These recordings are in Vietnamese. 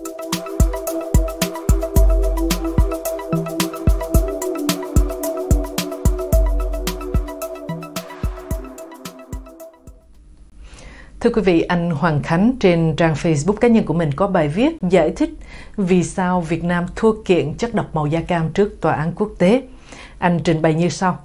Thưa quý vị, anh Hoàng Khánh trên trang Facebook cá nhân của mình có bài viết giải thích vì sao Việt Nam thua kiện chất độc màu da cam trước tòa án quốc tế. Anh trình bày như sau.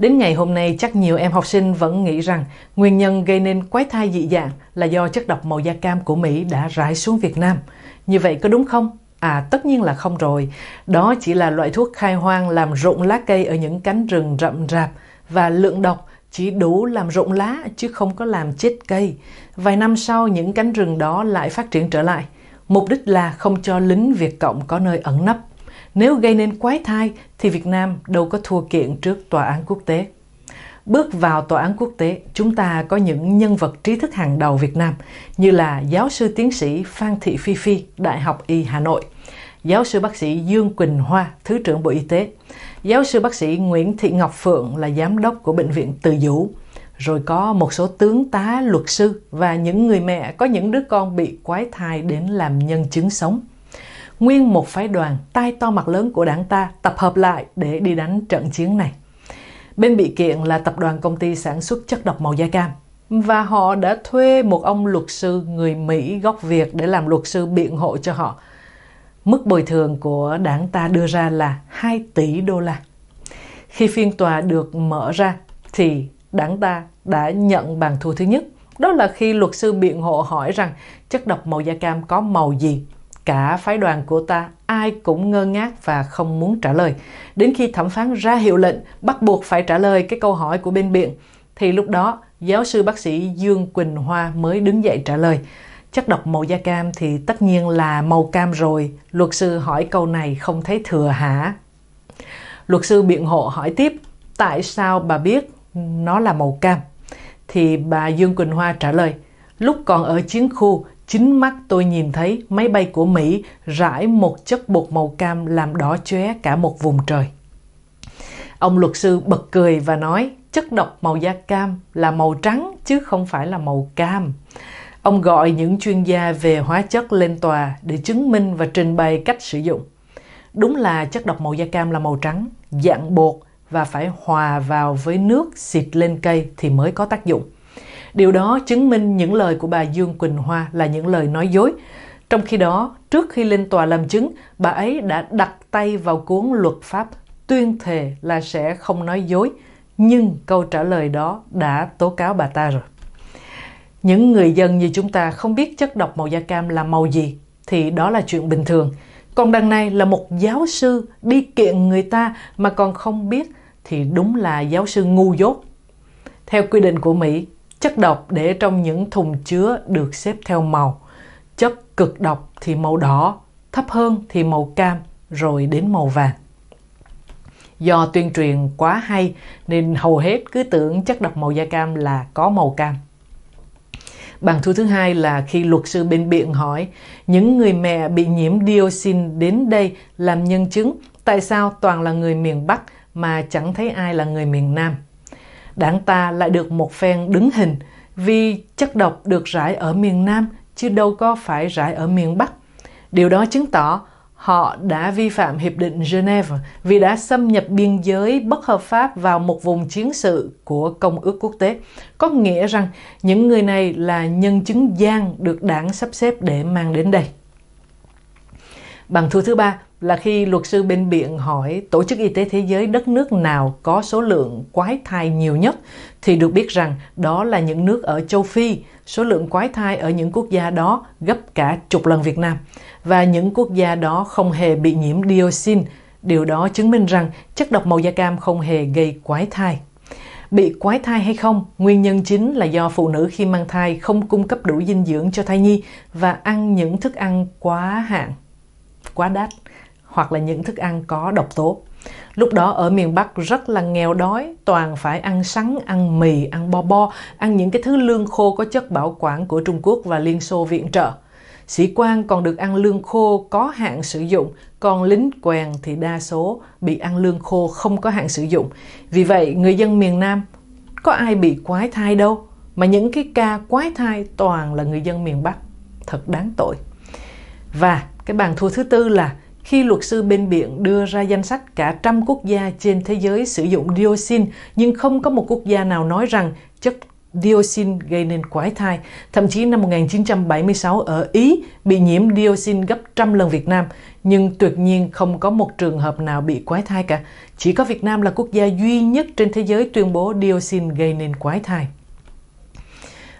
Đến ngày hôm nay, chắc nhiều em học sinh vẫn nghĩ rằng nguyên nhân gây nên quái thai dị dạng là do chất độc màu da cam của Mỹ đã rải xuống Việt Nam. Như vậy có đúng không? À, tất nhiên là không rồi. Đó chỉ là loại thuốc khai hoang làm rụng lá cây ở những cánh rừng rậm rạp và lượng độc chỉ đủ làm rụng lá chứ không có làm chết cây. Vài năm sau, những cánh rừng đó lại phát triển trở lại. Mục đích là không cho lính Việt Cộng có nơi ẩn nấp. Nếu gây nên quái thai thì Việt Nam đâu có thua kiện trước tòa án quốc tế. Bước vào tòa án quốc tế, chúng ta có những nhân vật trí thức hàng đầu Việt Nam như là giáo sư tiến sĩ Phan Thị Phi Phi, Đại học Y Hà Nội, giáo sư bác sĩ Dương Quỳnh Hoa, Thứ trưởng Bộ Y tế, giáo sư bác sĩ Nguyễn Thị Ngọc Phượng là giám đốc của Bệnh viện Từ Dũ, rồi có một số tướng tá, luật sư và những người mẹ có những đứa con bị quái thai đến làm nhân chứng sống nguyên một phái đoàn tai to mặt lớn của đảng ta tập hợp lại để đi đánh trận chiến này. Bên bị kiện là tập đoàn công ty sản xuất chất độc màu da cam và họ đã thuê một ông luật sư người Mỹ gốc Việt để làm luật sư biện hộ cho họ. Mức bồi thường của đảng ta đưa ra là 2 tỷ đô la. Khi phiên tòa được mở ra thì đảng ta đã nhận bàn thua thứ nhất. Đó là khi luật sư biện hộ hỏi rằng chất độc màu da cam có màu gì cả phái đoàn của ta ai cũng ngơ ngác và không muốn trả lời. Đến khi thẩm phán ra hiệu lệnh bắt buộc phải trả lời cái câu hỏi của bên biện thì lúc đó giáo sư bác sĩ Dương Quỳnh Hoa mới đứng dậy trả lời. Chất độc màu da cam thì tất nhiên là màu cam rồi, luật sư hỏi câu này không thấy thừa hả? Luật sư biện hộ hỏi tiếp, tại sao bà biết nó là màu cam? Thì bà Dương Quỳnh Hoa trả lời, lúc còn ở chiến khu, Chính mắt tôi nhìn thấy máy bay của Mỹ rải một chất bột màu cam làm đỏ chóe cả một vùng trời. Ông luật sư bật cười và nói chất độc màu da cam là màu trắng chứ không phải là màu cam. Ông gọi những chuyên gia về hóa chất lên tòa để chứng minh và trình bày cách sử dụng. Đúng là chất độc màu da cam là màu trắng, dạng bột và phải hòa vào với nước xịt lên cây thì mới có tác dụng. Điều đó chứng minh những lời của bà Dương Quỳnh Hoa là những lời nói dối. Trong khi đó, trước khi lên tòa làm chứng, bà ấy đã đặt tay vào cuốn luật pháp tuyên thề là sẽ không nói dối. Nhưng câu trả lời đó đã tố cáo bà ta rồi. Những người dân như chúng ta không biết chất độc màu da cam là màu gì thì đó là chuyện bình thường. Còn đằng này là một giáo sư đi kiện người ta mà còn không biết thì đúng là giáo sư ngu dốt. Theo quy định của Mỹ, Chất độc để trong những thùng chứa được xếp theo màu. Chất cực độc thì màu đỏ, thấp hơn thì màu cam, rồi đến màu vàng. Do tuyên truyền quá hay nên hầu hết cứ tưởng chất độc màu da cam là có màu cam. Bằng thu thứ hai là khi luật sư bên biện hỏi những người mẹ bị nhiễm dioxin đến đây làm nhân chứng tại sao toàn là người miền Bắc mà chẳng thấy ai là người miền Nam đảng ta lại được một phen đứng hình vì chất độc được rải ở miền Nam chứ đâu có phải rải ở miền Bắc. Điều đó chứng tỏ họ đã vi phạm Hiệp định Geneva vì đã xâm nhập biên giới bất hợp pháp vào một vùng chiến sự của Công ước Quốc tế. Có nghĩa rằng những người này là nhân chứng gian được đảng sắp xếp để mang đến đây. Bằng thua thứ ba là khi luật sư bên biện hỏi Tổ chức Y tế Thế giới đất nước nào có số lượng quái thai nhiều nhất thì được biết rằng đó là những nước ở châu Phi, số lượng quái thai ở những quốc gia đó gấp cả chục lần Việt Nam và những quốc gia đó không hề bị nhiễm dioxin. Điều đó chứng minh rằng chất độc màu da cam không hề gây quái thai. Bị quái thai hay không, nguyên nhân chính là do phụ nữ khi mang thai không cung cấp đủ dinh dưỡng cho thai nhi và ăn những thức ăn quá hạn quá đắt hoặc là những thức ăn có độc tố. Lúc đó ở miền Bắc rất là nghèo đói, toàn phải ăn sắn, ăn mì, ăn bo bo, ăn những cái thứ lương khô có chất bảo quản của Trung Quốc và Liên Xô viện trợ. Sĩ quan còn được ăn lương khô có hạn sử dụng, còn lính quèn thì đa số bị ăn lương khô không có hạn sử dụng. Vì vậy, người dân miền Nam có ai bị quái thai đâu, mà những cái ca quái thai toàn là người dân miền Bắc. Thật đáng tội. Và cái bàn thua thứ tư là khi luật sư bên biển đưa ra danh sách cả trăm quốc gia trên thế giới sử dụng dioxin nhưng không có một quốc gia nào nói rằng chất dioxin gây nên quái thai. Thậm chí năm 1976 ở Ý bị nhiễm dioxin gấp trăm lần Việt Nam, nhưng tuyệt nhiên không có một trường hợp nào bị quái thai cả. Chỉ có Việt Nam là quốc gia duy nhất trên thế giới tuyên bố dioxin gây nên quái thai.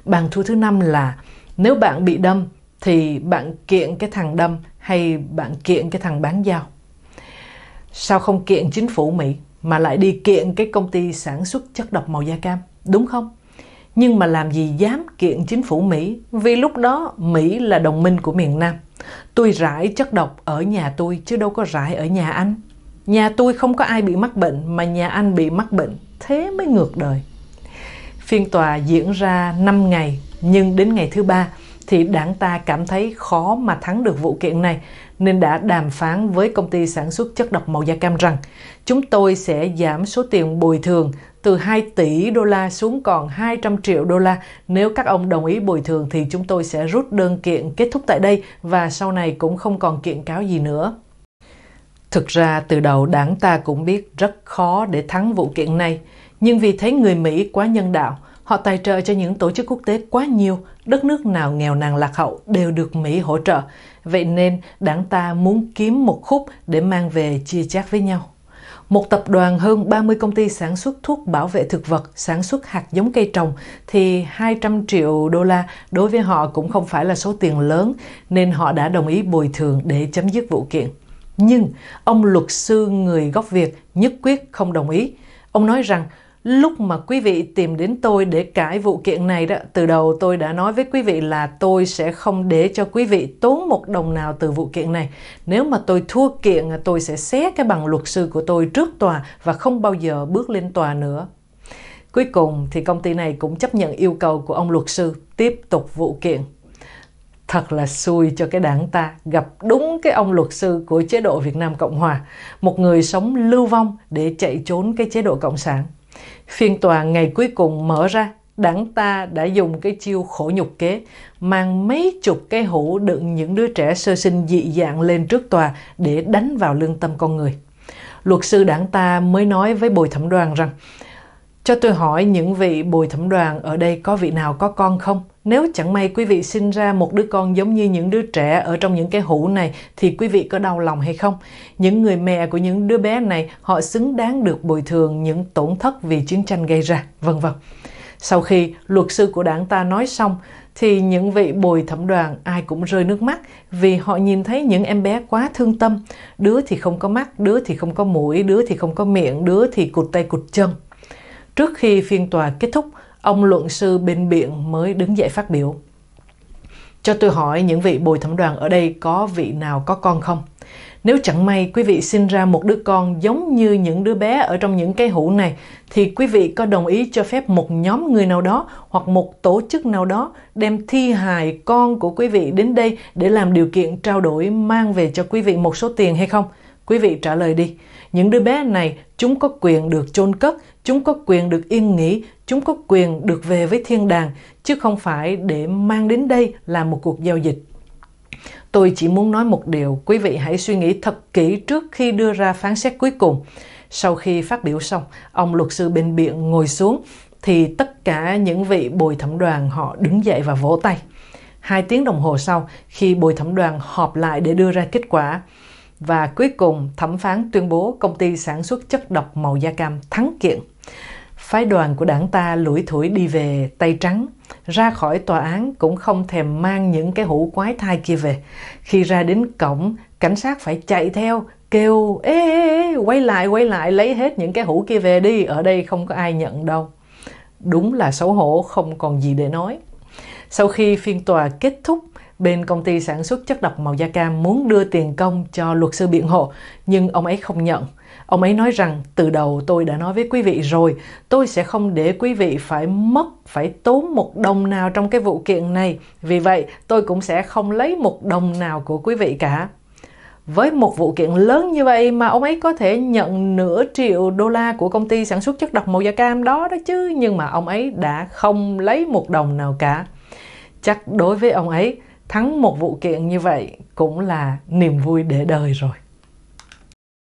Bàn thua thứ năm là nếu bạn bị đâm thì bạn kiện cái thằng đâm hay bạn kiện cái thằng bán dao sao không kiện chính phủ Mỹ mà lại đi kiện cái công ty sản xuất chất độc màu da cam đúng không nhưng mà làm gì dám kiện chính phủ Mỹ vì lúc đó Mỹ là đồng minh của miền Nam tôi rải chất độc ở nhà tôi chứ đâu có rải ở nhà anh nhà tôi không có ai bị mắc bệnh mà nhà anh bị mắc bệnh thế mới ngược đời phiên tòa diễn ra 5 ngày nhưng đến ngày thứ ba thì đảng ta cảm thấy khó mà thắng được vụ kiện này nên đã đàm phán với công ty sản xuất chất độc màu da cam rằng chúng tôi sẽ giảm số tiền bồi thường từ 2 tỷ đô la xuống còn 200 triệu đô la. Nếu các ông đồng ý bồi thường thì chúng tôi sẽ rút đơn kiện kết thúc tại đây và sau này cũng không còn kiện cáo gì nữa. Thực ra từ đầu đảng ta cũng biết rất khó để thắng vụ kiện này, nhưng vì thấy người Mỹ quá nhân đạo – Họ tài trợ cho những tổ chức quốc tế quá nhiều, đất nước nào nghèo nàn lạc hậu đều được Mỹ hỗ trợ. Vậy nên đảng ta muốn kiếm một khúc để mang về chia chác với nhau. Một tập đoàn hơn 30 công ty sản xuất thuốc bảo vệ thực vật, sản xuất hạt giống cây trồng thì 200 triệu đô la đối với họ cũng không phải là số tiền lớn nên họ đã đồng ý bồi thường để chấm dứt vụ kiện. Nhưng ông luật sư người gốc Việt nhất quyết không đồng ý. Ông nói rằng lúc mà quý vị tìm đến tôi để cãi vụ kiện này đó từ đầu tôi đã nói với quý vị là tôi sẽ không để cho quý vị tốn một đồng nào từ vụ kiện này nếu mà tôi thua kiện tôi sẽ xé cái bằng luật sư của tôi trước tòa và không bao giờ bước lên tòa nữa cuối cùng thì công ty này cũng chấp nhận yêu cầu của ông luật sư tiếp tục vụ kiện thật là xui cho cái đảng ta gặp đúng cái ông luật sư của chế độ Việt Nam Cộng Hòa, một người sống lưu vong để chạy trốn cái chế độ Cộng sản. Phiên tòa ngày cuối cùng mở ra, đảng ta đã dùng cái chiêu khổ nhục kế, mang mấy chục cái hũ đựng những đứa trẻ sơ sinh dị dạng lên trước tòa để đánh vào lương tâm con người. Luật sư đảng ta mới nói với bồi thẩm đoàn rằng cho tôi hỏi những vị bồi thẩm đoàn ở đây có vị nào có con không? Nếu chẳng may quý vị sinh ra một đứa con giống như những đứa trẻ ở trong những cái hũ này thì quý vị có đau lòng hay không? Những người mẹ của những đứa bé này họ xứng đáng được bồi thường những tổn thất vì chiến tranh gây ra, vân vân. Sau khi luật sư của đảng ta nói xong thì những vị bồi thẩm đoàn ai cũng rơi nước mắt vì họ nhìn thấy những em bé quá thương tâm, đứa thì không có mắt, đứa thì không có mũi, đứa thì không có miệng, đứa thì cụt tay cụt chân, Trước khi phiên tòa kết thúc, ông luận sư bên biện mới đứng dậy phát biểu. Cho tôi hỏi những vị bồi thẩm đoàn ở đây có vị nào có con không? Nếu chẳng may quý vị sinh ra một đứa con giống như những đứa bé ở trong những cái hũ này, thì quý vị có đồng ý cho phép một nhóm người nào đó hoặc một tổ chức nào đó đem thi hài con của quý vị đến đây để làm điều kiện trao đổi mang về cho quý vị một số tiền hay không? Quý vị trả lời đi. Những đứa bé này, chúng có quyền được chôn cất, chúng có quyền được yên nghỉ, chúng có quyền được về với thiên đàng, chứ không phải để mang đến đây là một cuộc giao dịch. Tôi chỉ muốn nói một điều, quý vị hãy suy nghĩ thật kỹ trước khi đưa ra phán xét cuối cùng. Sau khi phát biểu xong, ông luật sư bên biện ngồi xuống, thì tất cả những vị bồi thẩm đoàn họ đứng dậy và vỗ tay. Hai tiếng đồng hồ sau, khi bồi thẩm đoàn họp lại để đưa ra kết quả, và cuối cùng, thẩm phán tuyên bố công ty sản xuất chất độc màu da cam thắng kiện. Phái đoàn của đảng ta lủi thủi đi về tay trắng, ra khỏi tòa án cũng không thèm mang những cái hũ quái thai kia về. Khi ra đến cổng, cảnh sát phải chạy theo, kêu ê, ê, ê quay lại quay lại lấy hết những cái hũ kia về đi, ở đây không có ai nhận đâu. Đúng là xấu hổ không còn gì để nói. Sau khi phiên tòa kết thúc, bên công ty sản xuất chất độc màu da cam muốn đưa tiền công cho luật sư biện hộ, nhưng ông ấy không nhận. Ông ấy nói rằng từ đầu tôi đã nói với quý vị rồi, tôi sẽ không để quý vị phải mất, phải tốn một đồng nào trong cái vụ kiện này. Vì vậy, tôi cũng sẽ không lấy một đồng nào của quý vị cả. Với một vụ kiện lớn như vậy mà ông ấy có thể nhận nửa triệu đô la của công ty sản xuất chất độc màu da cam đó đó chứ, nhưng mà ông ấy đã không lấy một đồng nào cả. Chắc đối với ông ấy, thắng một vụ kiện như vậy cũng là niềm vui để đời rồi